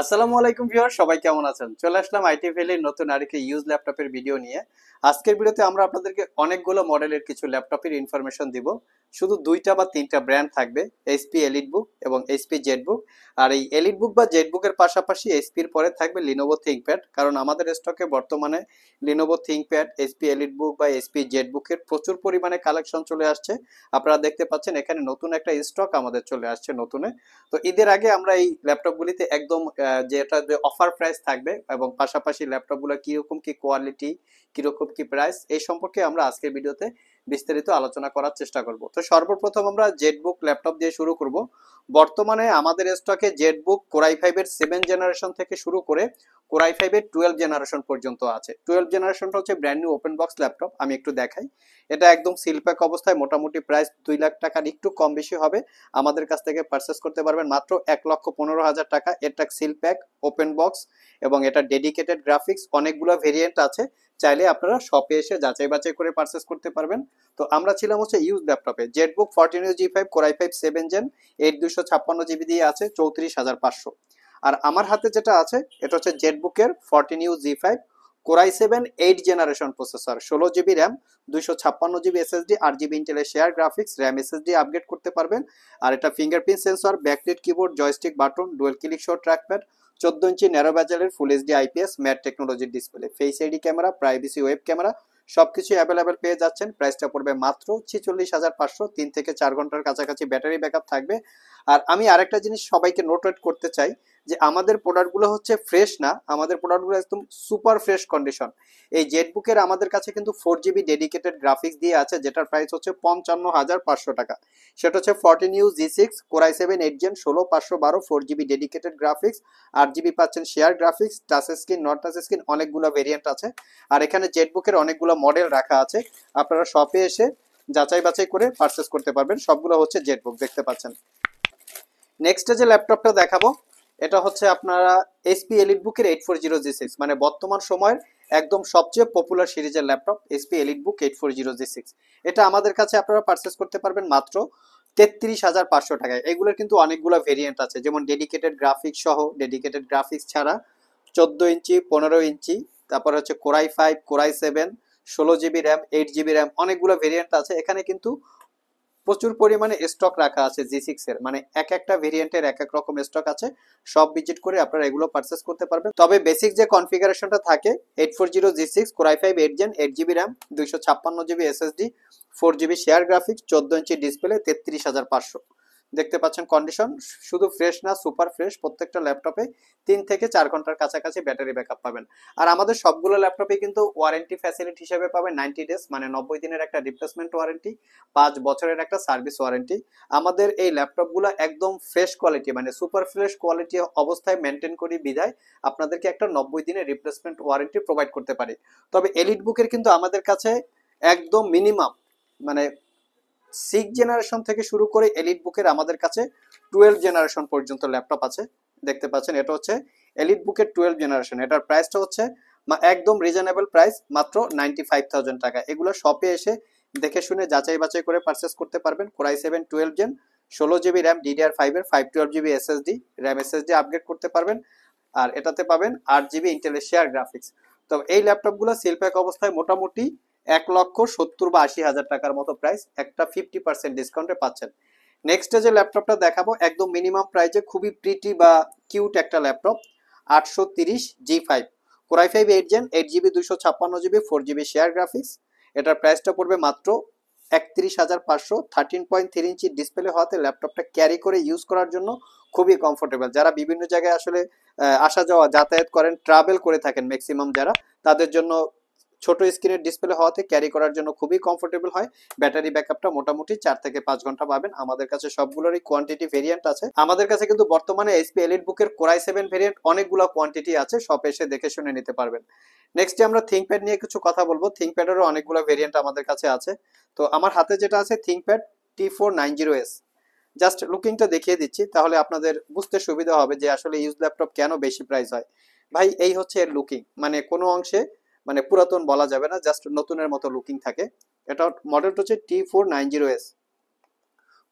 আসসালামু আলাইকুম ভিউয়ার সবাই কেমন আছেন চলে আসলাম আইটি ভ্যালির নতুন আরেকটি ইউজ ল্যাপটপের ভিডিও নিয়ে আজকের ভিডিওতে আমরা আপনাদেরকে অনেকগুলো মডেলের কিছু ল্যাপটপের ইনফরমেশন দিব শুধু দুইটা বা তিনটা ব্র্যান্ড থাকবে এসপি এলিড বুক এবং এইচপি জেড বুক আর এই এলিড বুক বা জেড বুকের পাশাপাশি এসপির পরে থাকবে লিনোভো থিঙ্কপ্যাড কারণ আমাদের স্টকে বর্তমানে Lenovo ThinkPad HP Elite book বা এসপি জেড বুকের প্রচুর পরিমাণে কালেকশন চলে আসছে আপনারা দেখতে পাচ্ছেন এখানে নতুন একটা স্টক আমাদের চলে আসছে নতুনে তো ঈদের আগে আমরা এই ল্যাপটপগুলিতে একদম যেটা অফার প্রাইস থাকবে এবং পাশাপাশি ল্যাপটপগুলো কীরকম কি কোয়ালিটি কীরকম কি প্রাইস এই সম্পর্কে আমরা আজকের ভিডিওতে বিস্তারিত আলোচনা করার চেষ্টা করব তো সর্বপ্রথম আমরা জেটবুক ল্যাপটপ দিয়ে শুরু করব বর্তমানে আমাদের স্টকে জেটবুক কোরাই ফাইভের সেভেন জেনারেশন থেকে শুরু করে কোরাই ফাইভের টুয়েলভ জেনারেশন পর্যন্ত আছে টুয়েলভ জেনারেশনটা হচ্ছে brand new open box laptop আমি একটু দেখাই এটা একদম সিলপ্যাক অবস্থায় মোটামুটি প্রাইস দুই লাখ টাকার একটু কম বেশি হবে আমাদের কাছ থেকে পারচেস করতে পারবেন মাত্র এক লক্ষ পনেরো হাজার টাকা এটা সিলপ্যাক ওপেন বক্স এবং এটা ডেডিকেটেড গ্রাফিক্স অনেকগুলো ভেরিয়েন্ট আছে চাইলে আপনারা শপে এসে যাচাই বাছাই করে পারচেস করতে পারবেন তো আমরা ছিলাম হচ্ছে ইউজ ল্যাপটপে ZBook fourteen G five core i five seven gen eight দুশো ছাপ্পান্ন জিবি দিয়ে আছে চৌত্রিশ হাজার পাঁচশো আর আমার হাতে যেটা আছে এটা হচ্ছে জেটবুকের fourteen U G five core i seven eight generation processor ষোলো জিবি র্যাম দুইশো ছাপ্পান্ন জিবি এসএসডি আট জিবি ইন্টেলের share graphics RAM SSD upgrade করতে পারবেন আর এটা fingerprint sensor backlit keyboard joystick button dual click show trackpad চোদ্দ ইঞ্চি ন্যারো ব্যাজেলের ফুল এইচডি আইপিএস ম্যাট টেকনোলজির display face ID camera privacy web camera সবকিছু অ্যাভেলেবেল পেয়ে যাচ্ছেন প্রাইসটা পড়বে মাত্র ছিচল্লিশ হাজার পাঁচশো তিন থেকে চার ঘন্টার কাছাকাছি ব্যাটারি ব্যাকআপ থাকবে আর আমি আরেকটা জিনিস সবাইকে নোট করতে চাই যে আমাদের প্রোডাক্টগুলো হচ্ছে ফ্রেশ না আমাদের প্রোডাক্টগুলো একদম সুপার ফ্রেশ কন্ডিশন এই জেটবুকের আমাদের কাছে কিন্তু ফোর জিবি ডেডিকেটেড গ্রাফিক্স দিয়ে আছে যেটার প্রাইস হচ্ছে পঞ্চান্ন হাজার পাঁচশো টাকা সেটা হচ্ছে fourteen U G six core i seven eight gen ষোলো পাঁচশো বারো ফোর জিবি ডেডিকেটেড গ্রাফিক্স আট জিবি পাচ্ছেন share graphics touch screen not touch screen অনেকগুলো ভেরিয়েন্ট আছে আর এখানে জেটবুকের অনেকগুলো মডেল রাখা আছে আপনারা শপে এসে যাচাই বাছাই করে পারচেস করতে পারবেন সবগুলো হচ্ছে জেটবুক দেখতে পাচ্ছেন নেক্সটে যে ল্যাপটপটা দেখাবো এটা হচ্ছে আপনারা এসপি এলিট বুকের eight four zero G six মানে বর্তমান সময়ের একদম সবচেয়ে পপুলার সিরিজের laptop HP Elite book eight four zero G six এটা আমাদের কাছে আপনারা পারচেস করতে পারবেন মাত্র তেত্রিশ হাজার পাঁচশো টাকায় এগুলোর কিন্তু অনেকগুলো ভেরিয়েন্ট আছে যেমন ডেডিকেটেড গ্রাফিক্স সহ ডেডিকেটেড গ্রাফিক্স ছাড়া চোদ্দ ইঞ্চি পনেরো ইঞ্চি তারপর হচ্ছে কোরাই ফাইভ কোরাই সেভেন ষোলো GB RAM eight GB RAM অনেকগুলো ভেরিয়েন্ট আছে এখানে কিন্তু প্রচুর পরিমাণে স্টক রাখা আছে জি সিক্স এর মানে এক একটা ভেরিয়েন্টের এক এক রকম স্টক আছে সব ভিজিট করে আপনারা এগুলো পারচেস করতে পারবেন তবে বেসিক যে কনফিগারেশনটা থাকে eight four zero G six core i five eight gen eight GB RAM দুইশো ছাপ্পান্ন GB SSD four GB share graphics চোদ্দ ইঞ্চি ডিসপ্লে তেত্রিশ হাজার পাঁচশো দেখতে পাচ্ছেন কন্ডিশন শুধু ফ্রেশ না সুপার ফ্রেশ প্রত্যেকটা ল্যাপটপে তিন থেকে চার ঘন্টার কাছাকাছি ব্যাটারি ব্যাকআপ পাবেন আর আমাদের সবগুলো ল্যাপটপে কিন্তু ওয়ারেন্টি ফ্যাসিলিটি হিসেবে পাবেন নাইনটি ডেজ মানে নব্বই দিনের একটা রিপ্লেসমেন্ট ওয়ারেন্টি পাঁচ বছরের একটা সার্ভিস ওয়ারেন্টি আমাদের এই ল্যাপটপগুলো একদম ফ্রেশ কোয়ালিটি মানে সুপার ফ্রেশ কোয়ালিটি অবস্থায় মেনটেন করি বিধায় আপনাদেরকে একটা নব্বই দিনের রিপ্লেসমেন্ট ওয়ারেন্টি প্রোভাইড করতে পারি তবে এলিট বুকের কিন্তু আমাদের কাছে একদম মিনিমাম মানে সিক্স জেনারেশন থেকে শুরু করে এলিট বুকের আমাদের কাছে টুয়েলভ জেনারেশন পর্যন্ত ল্যাপটপ আছে দেখতে পাচ্ছেন এটা হচ্ছে এলিট বুকের টুয়েলভ জেনারেশন এটার প্রাইসটা হচ্ছে একদম রিজনেবল প্রাইস মাত্র নাইনটি ফাইভ থাউজেন্ড টাকা এগুলো শপে এসে দেখে শুনে যাচাই বাছাই করে পারচেস করতে পারবেন কোরাই সেভেন টুয়েলভ জেন ষোলো জিবি র্যাম ডিডিআর ফাইভের five twelve GB SSD RAM SSD upgrade করতে পারবেন আর এটাতে পাবেন আট জিবি ইন্টেলের শেয়ার গ্রাফিক্স তো এই ল্যাপটপগুলো সিলপ্যাক অবস্থায় মোটামুটি এক লক্ষ সত্তর বা আশি হাজার টাকার মতো প্রাইস একটা ফিফটি পার্সেন্ট ডিসকাউন্টে পাচ্ছেন নেক্সটে যে ল্যাপটপটা দেখাবো একদম মিনিমাম প্রাইসে খুবই প্রিটি বা কিউট একটা ল্যাপটপ আটশো তিরিশ G five core i five eight gen eight GB দুশো ছাপ্পান্ন GB four GB share graphics এটার প্রাইসটা পড়বে মাত্র একত্রিশ হাজার পাঁচশো thirteen point three inch display হওয়াতে ল্যাপটপটা ক্যারি করে ইউজ করার জন্য খুবই কমফোর্টেবল যারা বিভিন্ন জায়গায় আসলে আসা যাওয়া যাতায়াত করেন ট্রাভেল করে থাকেন ম্যাক্সিমাম যারা তাদের জন্য ছোট স্ক্রিনের ডিসপ্লে হওয়াতে ক্যারি করার জন্য খুবই কমফোর্টেবল হয় ব্যাটারি ব্যাকআপটা মোটামুটি চার থেকে পাঁচ ঘন্টা পাবেন আমাদের কাছে সবগুলোরই কোয়ান্টিটি ভেরিয়েন্ট আছে আমাদের কাছে কিন্তু বর্তমানে এসপি এলিট বুকের কোরাই সেভেন ভেরিয়েন্ট অনেকগুলো কোয়ান্টিটি আছে সব এসে দেখে শুনে নিতে পারবেন নেক্সট আমরা থিঙ্কপ্যাড নিয়ে কিছু কথা বলবো থিঙ্কপ্যাডেরও অনেকগুলো ভেরিয়েন্ট আমাদের কাছে আছে তো আমার হাতে যেটা আছে ThinkPad T four nine zero S just লুকিংটা দেখিয়ে দিচ্ছি তাহলে আপনাদের বুঝতে সুবিধা হবে যে আসলে ইউজ ল্যাপটপ কেন বেশি প্রাইস হয় ভাই এই হচ্ছে এর লুকিং মানে কোনো অংশে মানে পুরাতন বলা যাবে না জাস্ট নতুনের মতো লুকিং থাকে এটা মডেলটা হচ্ছে T four nine zero S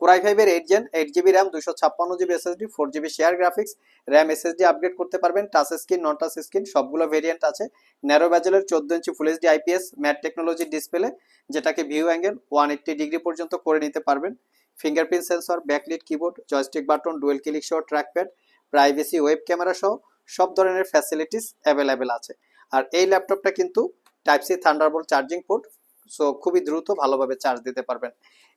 core i ফাইভের eight gen eight GB RAM দুশো ছাপ্পান্ন GB SSD four GB share graphics RAM SSD upgrade করতে পারবেন touch screen non touch screen সবগুলো ভেরিয়েন্ট আছে ন্যারো ব্যাজেলের চোদ্দ ইঞ্চি full HD IPS matte technology display যেটাকে view angle one eighty degree পর্যন্ত করে নিতে পারবেন fingerprint sensor backlit keyboard joystick button dual click সহ ট্র্যাকপ্যাড প্রাইভেসি ওয়েব ক্যামেরা সহ সব ধরনের ফ্যাসিলিটিস অ্যাভেলেবেল আছে আর এই ল্যাপটপটা কিন্তু type C Thunderbolt charging port so খুবই দ্রুত ভালোভাবে চার্জ দিতে পারবেন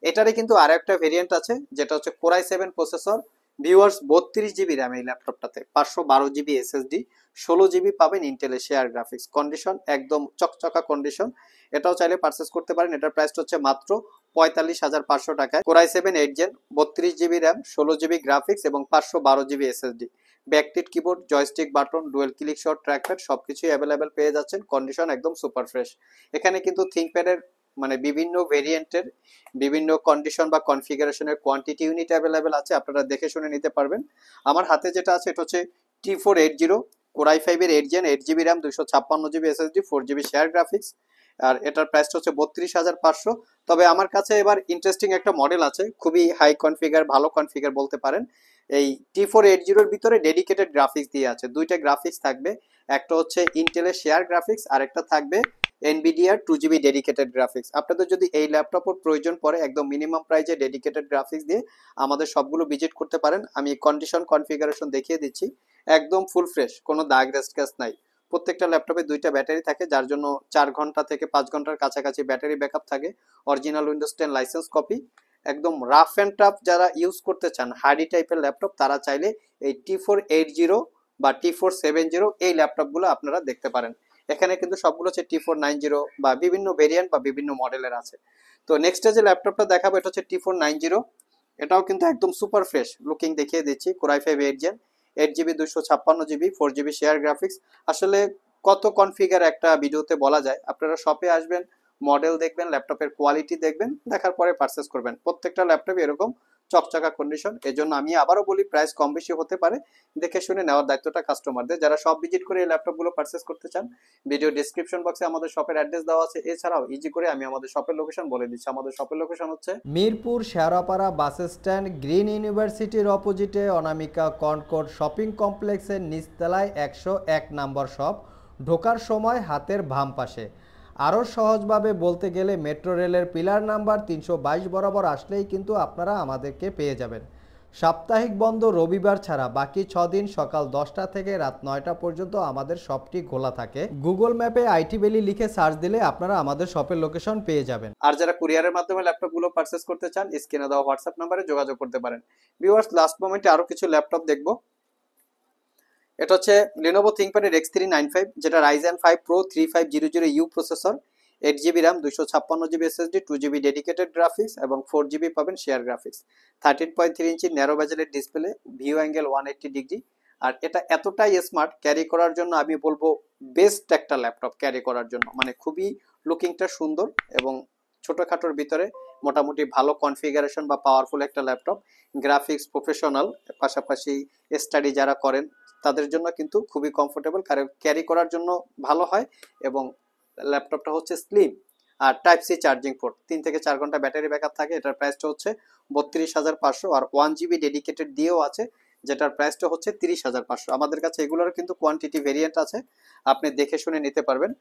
এটারই কিন্তু আর একটা ভেরিয়েন্ট আছে যেটা হচ্ছে কোরাই সেভেন প্রসেসর ভিউয়ার্স বত্রিশ জিবি র্যাম এই ল্যাপটপটাতে পাঁচশো বারো জিবি এসএসডি ষোলো জিবি পাবেন ইন্টেলের শেয়ার গ্রাফিক্স কন্ডিশন একদম চকচকা কন্ডিশন এটাও চাইলে পারচেস করতে পারেন এটার প্রাইসটা হচ্ছে মাত্র পঁয়তাল্লিশ হাজার পাঁচশো টাকায় কোরাই সেভেন এইট জেন বত্রিশ জিবি র্যাম ষোলো জিবি গ্রাফিক্স এবং পাঁচশো বারো GB SSD backlit keyboard joystick button dual click shot trackpad সবকিছু কিছুই অ্যাভেলেবেল পেয়ে যাচ্ছেন কন্ডিশন একদম সুপার ফ্রেশ এখানে কিন্তু থিঙ্কপ্যাডের মানে বিভিন্ন ভেরিয়েন্টের বিভিন্ন কন্ডিশন বা কনফিগারেশনের কোয়ান্টিটি ইউনিট অ্যাভেলেবেল আছে আপনারা দেখে শুনে নিতে পারবেন আমার হাতে যেটা আছে এটা হচ্ছে T four eight zero core i ফাইভের eight gen eight GB RAM দুশো ছাপ্পান্ন GB SSD four GB share graphics আর এটার প্রাইসটা হচ্ছে বত্রিশ হাজার পাঁচশো তবে আমার কাছে এবার ইন্টারেস্টিং একটা মডেল আছে খুবই হাই কনফিগার ভালো কনফিগার বলতে পারেন এই টি ফোর এইট জিরোর ভিতরে ডেডিকেটেড গ্রাফিক্স দিয়ে আছে দুইটা গ্রাফিক্স থাকবে একটা হচ্ছে ইন্টেলের শেয়ার গ্রাফিক্স আর একটা থাকবে NVIDIA two GB dedicated graphics আপনাদের যদি এই ল্যাপটপের প্রয়োজন পড়ে একদম মিনিমাম প্রাইজে ডেডিকেটেড গ্রাফিক্স দিয়ে আমাদের সবগুলো ভিজিট করতে পারেন আমি কন্ডিশন কনফিগারেশন দেখিয়ে দিচ্ছি একদম ফুল ফ্রেশ কোনো দাগ রেস্ট নাই প্রত্যেকটা ল্যাপটপে দুইটা ব্যাটারি থাকে যার জন্য চার ঘন্টা থেকে পাঁচ ঘন্টার কাছাকাছি ব্যাটারি ব্যাক থাকে original Windows ten license copy একদম রাফ অ্যান্ড টাফ যারা ইউজ করতে চান হার্ডি টাইপের ল্যাপটপ তারা চাইলে এই টি ফোর এইট জিরো বা টি ফোর সেভেন জিরো এই ল্যাপটপগুলো আপনারা দেখতে পারেন এখানে কিন্তু সবগুলো হচ্ছে টি ফোর নাইন জিরো বা বিভিন্ন ভেরিয়েন্ট বা বিভিন্ন মডেলের আছে তো নেক্সট যে ল্যাপটপটা দেখাবো এটা হচ্ছে টি ফোর নাইন জিরো এটাও কিন্তু একদম সুপার ফ্রেশ লুকিং দেখিয়ে দিচ্ছি core i five eight gen eight GB দুশো ছাপ্পান্ন GB four GB share graphics আসলে কত কনফিগার একটা ভিডিওতে বলা যায় আপনারা শপে আসবেন মডেল দেখবেন ল্যাপটপের কোয়ালিটি দেখবেন দেখার পরে পারচেস করবেন প্রত্যেকটা ল্যাপটপ এরকম চকচকা কন্ডিশন এজন্য আমি আবারও বলি প্রাইস কম বেশি হতে পারে দেখে শুনে নেওয়ার দায়িত্বটা কাস্টমারদের যারা সব ভিজিট করে এই ল্যাপটপগুলো পারচেস করতে চান ভিডিও ডিসক্রিপশন বক্সে আমাদের শপের অ্যাড্রেস দেওয়া আছে এছাড়াও ইজি করে আমি আমাদের শপের লোকেশন বলে দিচ্ছি আমাদের শপের লোকেশন হচ্ছে Mirpur Shewrapara bus stand green ইউনিভার্সিটির অপোজিটে অনামিকা কনকোর্ট শপিং কমপ্লেক্সের নিচতলায় একশো এক নম্বর শপ ঢোকার সময় হাতের ভাম পাশে আরও সহজভাবে বলতে গেলে মেট্রো রেলের পিলার নাম্বার তিনশো বরাবর আসলেই কিন্তু আপনারা আমাদেরকে পেয়ে যাবেন সাপ্তাহিক বন্ধ রবিবার ছাড়া বাকি ছ দিন সকাল দশটা থেকে রাত নয়টা পর্যন্ত আমাদের শপটি খোলা থাকে গুগল ম্যাপে আইটি বেলি লিখে সার্চ দিলে আপনারা আমাদের শপের লোকেশন পেয়ে যাবেন আর যারা কুরিয়ারের মাধ্যমে ল্যাপটপগুলো পারচেস করতে চান স্ক্রিনে দেওয়া হোয়াটসঅ্যাপ নাম্বারে যোগাযোগ করতে পারেন ভিউয়ার্স লাস্ট মোমেন্টে আরও কিছু ল্যাপটপ দেখবো এটা হচ্ছে লিনোভো থিঙ্কপ্যাডের এক্স থ্রি নাইন ফাইভ যেটা Ryzen five pro three five zero zero U processor eight GB RAM দুশো ছাপ্পান্ন GB SSD two GB dedicated graphics এবং ফোর জিবি পাবেন share graphics thirteen point three inch narrow ব্যাজেলের display view angle one eighty degree আর এটা এতটাই smart carry করার জন্য আমি বলবো বেস্ট একটা ল্যাপটপ ক্যারি করার জন্য মানে খুবই লুকিংটা সুন্দর এবং ছোটোখাটোর ভিতরে মোটামুটি ভালো কনফিগারেশন বা পাওয়ারফুল একটা ল্যাপটপ গ্রাফিক্স প্রফেশনাল পাশাপাশি স্টাডি যারা করেন তাদের জন্য কিন্তু খুবই কমফোর্টেবল ক্যারি করার জন্য ভালো হয় এবং ল্যাপটপটা হচ্ছে স্লিম আর টাইপ সি চার্জিং পোর্ট তিন থেকে চার ঘন্টা ব্যাটারি ব্যাকআপ থাকে এটার প্রাইসটা হচ্ছে বত্রিশ হাজার পাঁচশো আর ওয়ান জিবি ডেডিকেটেড দিয়েও আছে যেটার প্রাইসটা হচ্ছে তিরিশ হাজার পাঁচশো আমাদের কাছে এগুলোর কিন্তু কোয়ান্টিটি ভেরিয়েন্ট আছে আপনি দেখে শুনে নিতে পারবেন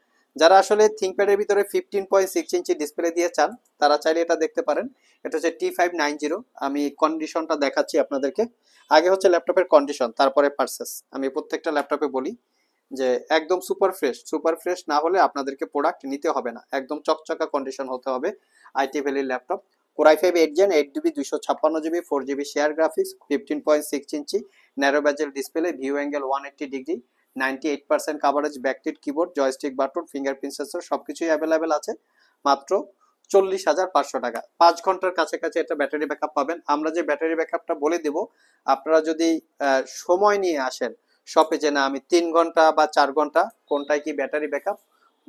যারা আসলে থিঙ্কপ্যাডের ভিতরে fifteen point six inch display দিয়ে চান তারা চাইলে এটা দেখতে পারেন এটা হচ্ছে টি ফাইভ নাইন জিরো আমি কন্ডিশনটা দেখাচ্ছি আপনাদেরকে আগে হচ্ছে ল্যাপটপের কন্ডিশন তারপরে পার্সেস আমি প্রত্যেকটা ল্যাপটপে বলি যে একদম সুপার ফ্রেশ সুপার ফ্রেশ না হলে আপনাদেরকে প্রোডাক্ট নিতে হবে না একদম চকচকা কন্ডিশন হতে হবে আইটি ভ্যালির laptop core i five eight gen eight GB দুশো ছাপ্পান্ন GB four GB share graphics fifteen point six inch narrow bezel display view angle one eighty degree ninety eight percent coverage backlit keyboard joystick button fingerprint sensor সব কিছুই available আছে মাত্র চল্লিশ হাজার পাঁচশো টাকা পাঁচ ঘন্টার কাছাকাছি একটা ব্যাটারি ব্যাকআপ পাবেন আমরা যে ব্যাটারি ব্যাকআপটা বলে দেব আপনারা যদি সময় নিয়ে আসেন শপে যে না আমি তিন ঘন্টা বা চার ঘন্টা কোনটায় কি ব্যাটারি ব্যাকআপ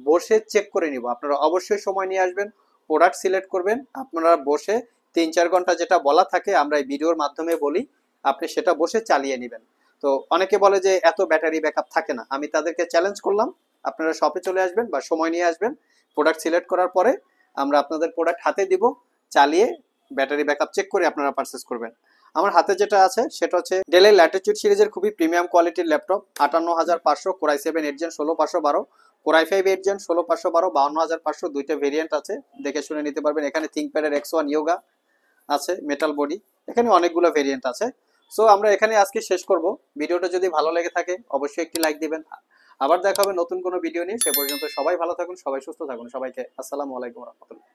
বসে চেক করে নিব আপনারা অবশ্যই সময় নিয়ে আসবেন প্রোডাক্ট সিলেক্ট করবেন আপনারা বসে তিন চার ঘন্টা যেটা বলা থাকে আমরা এই ভিডিওর মাধ্যমে বলি আপনি সেটা বসে চালিয়ে নেবেন তো অনেকে বলে যে এত ব্যাটারি ব্যাকআপ থাকে না আমি তাদেরকে চ্যালেঞ্জ করলাম আপনারা শপে চলে আসবেন বা সময় নিয়ে আসবেন প্রোডাক্ট সিলেক্ট করার পরে আমরা আপনাদের প্রোডাক্ট হাতে দিব চালিয়ে ব্যাটারি ব্যাকআপ চেক করে আপনারা পারচেস করবেন আমার হাতে যেটা আছে সেটা হচ্ছে ডেলের ল্যাটিচিউড সিরিজের খুবই প্রিমিয়াম কোয়ালিটির ল্যাপটপ আটান্ন হাজার পাঁচশো কোরাই সেভেন এইট জেন ষোলো পাঁচশো বারো কোরাই ফাইভ এইট জেন ষোলো পাঁচশো বারো বাউন্ন হাজার পাঁচশো দুইটা ভেরিয়েন্ট আছে দেখে শুনে নিতে পারবেন এখানে থিঙ্কপ্যাডের এক্স ওয়ান ইয়োগা আছে মেটাল বডি এখানে অনেকগুলো ভেরিয়েন্ট আছে সো আমরা এখানে আজকে শেষ করব ভিডিওটা যদি ভালো লেগে থাকে অবশ্যই একটি লাইক দিবেন আবার দেখা হবে নতুন কোনো ভিডিও নিয়ে সে পর্যন্ত সবাই ভালো থাকুন সবাই সুস্থ থাকুন সবাইকে আসসালামু আলাইকুম রহমতুল্লাহ